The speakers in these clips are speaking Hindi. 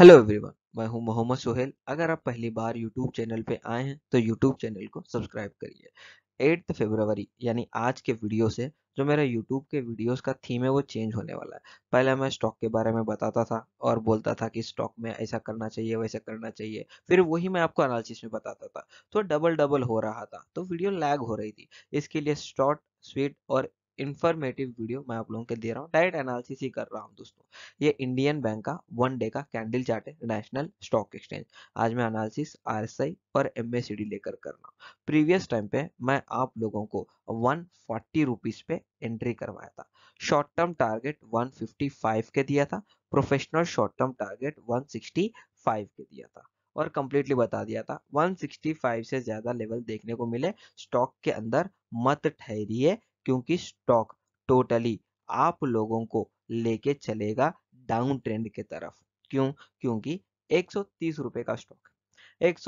हेलो एवरीवन मैं हूं मोहम्मद सोहेल अगर आप पहली बार यूट्यूब चैनल पे आए हैं तो यूट्यूब चैनल को सब्सक्राइब करिए एट्थ फेबरवरी यानी आज के वीडियो से जो मेरा यूट्यूब के वीडियोस का थीम है वो चेंज होने वाला है पहले मैं स्टॉक के बारे में बताता था और बोलता था कि स्टॉक में ऐसा करना चाहिए वैसा करना चाहिए फिर वही मैं आपको एनालिसिस में बताता था तो डबल डबल हो रहा था तो वीडियो लैग हो रही थी इसके लिए शॉर्ट स्वीट और इन्फॉर्मेटिव वीडियो मैं आप लोगों के दे रहा हूँ डायरेक्ट एनालिसिस ही कर रहा हूँ दोस्तों ये इंडियन बैंक का वन डे का कैंडल चार्ट है नेशनल स्टॉक एक्सचेंज आज मैं एनालिसिस आर और एम लेकर कर रहा हूँ प्रीवियस टाइम पे मैं आप लोगों को वन फोर्टी रुपीज पे एंट्री करवाया था शॉर्ट टर्म टारगेट 155 के दिया था प्रोफेशनल शॉर्ट टर्म टारगेट 165 के दिया था और कंप्लीटली बता दिया था 165 से ज्यादा लेवल देखने को मिले स्टॉक के अंदर मत ठहरिए क्योंकि स्टॉक टोटली आप लोगों को लेके चलेगा डाउन ट्रेंड की तरफ क्यों क्योंकि एक रुपए का स्टॉक एक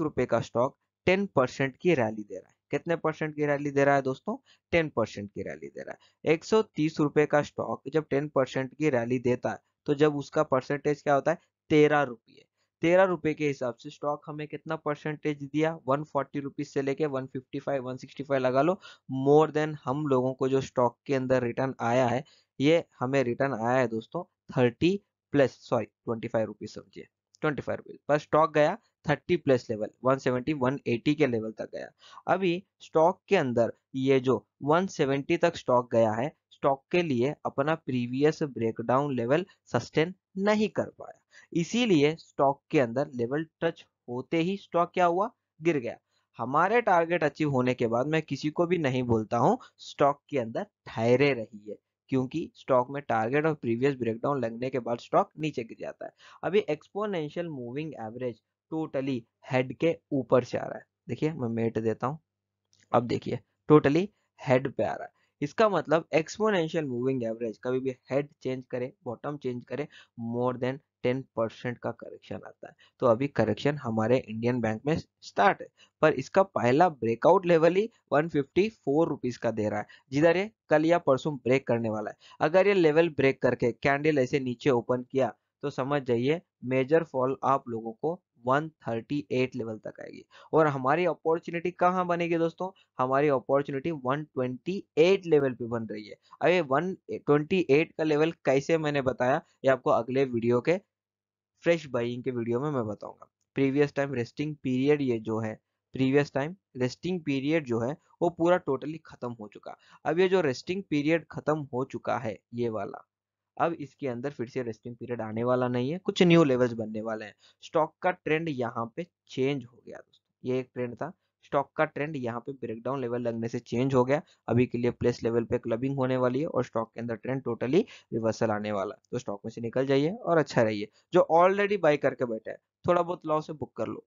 रुपए का स्टॉक 10 परसेंट की रैली दे रहा है कितने परसेंट की रैली दे रहा है दोस्तों 10 परसेंट की रैली दे रहा है एक रुपए का स्टॉक जब 10 परसेंट की रैली देता है तो जब उसका परसेंटेज क्या होता है तेरह रुपये तेरह रुपए के हिसाब से स्टॉक हमें कितना परसेंटेज दिया वन फोर्टी रुपीज से लेके one fifty five one sixty five लगा लो मोर देन हम लोगों को जो स्टॉक के अंदर रिटर्न आया है ये हमें रिटर्न आया है दोस्तों thirty plus sorry twenty five rupees समझिए ट्वेंटी फाइव रुपीज पर स्टॉक गया thirty plus level one seventy one eighty के लेवल तक गया अभी स्टॉक के अंदर ये जो वन सेवेंटी तक स्टॉक गया है स्टॉक के लिए अपना प्रीवियस ब्रेकडाउन लेवल सस्टेन नहीं कर पाया इसीलिए स्टॉक के अंदर लेवल टच होते ही स्टॉक क्या हुआ गिर गया हमारे टारगेट अचीव होने के बाद मैं किसी को भी नहीं बोलता हूँ स्टॉक के अंदर ठहरे रहिए क्योंकि स्टॉक में टारगेट और प्रीवियस ब्रेकडाउन लगने के बाद स्टॉक नीचे गिर जाता है अभी exponential moving average totally head के ऊपर से आ रहा है देखिए मैं मेट देता हूँ अब देखिए टोटली हेड पे आ रहा है इसका मतलब एक्सपोनेंशियल मूविंग एवरेज कभी भी हेड चेंज करे बॉटम चेंज करे मोर देन टेन परसेंट का करेक्शन आता है तो अभी करेक्शन हमारे इंडियन बैंक में स्टार्ट है पर इसका पहला ब्रेकआउट लेवल ही वन फिफ्टी फोर रुपीज का दे रहा है जिधर ये कल या परसों ब्रेक करने वाला है अगर ये लेवल ब्रेक करके कैंडल ऐसे नीचे ओपन किया तो समझ जाइए मेजर फॉल आप लोगों को 138 लेवल तक आएगी और हमारी अपॉर्चुनिटी कहाँ बनेगी दोस्तों हमारी अपॉर्चुनिटी 128 लेवल पे बन रही है अब ये 128 का लेवल कैसे मैंने बताया ये आपको अगले वीडियो के फ्रेश बाइंग के वीडियो में मैं बताऊंगा प्रीवियस टाइम रेस्टिंग पीरियड ये जो है प्रीवियस टाइम रेस्टिंग पीरियड जो है वो पूरा टोटली खत्म हो चुका अब ये जो रेस्टिंग पीरियड खत्म हो चुका है ये वाला अब इसके अंदर फिर से रेस्टिंग पीरियड आने वाला नहीं है कुछ न्यू लेवल्स बनने वाले हैं स्टॉक का ट्रेंड यहाँ पे चेंज हो गया दोस्तों ये एक ट्रेंड था स्टॉक का ट्रेंड यहाँ पे ब्रेकडाउन लेवल लगने से चेंज हो गया अभी के लिए प्लेस लेवल पे क्लबिंग होने वाली है और स्टॉक के अंदर ट्रेंड टोटली रिवर्सल आने वाला है तो स्टॉक में से निकल जाइए और अच्छा रहिए जो ऑलरेडी बाय करके बैठा है थोड़ा बहुत लॉस है बुक कर लो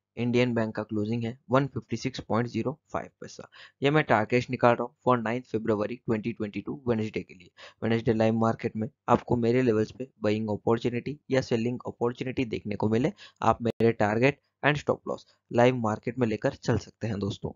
इंडियन बैंक का क्लोजिंग है 156.05 पैसा ये मैं टारगेट निकाल रहा हूँ फॉर नाइन्थ फेब्रवरी 2022 वेनेसडे के लिए वेनेसडे लाइव मार्केट में आपको मेरे लेवल्स पे बाइंग अपॉर्चुनिटी या सेलिंग अपॉर्चुनिटी देखने को मिले आप मेरे target and stop loss live market में लेकर चल सकते हैं दोस्तों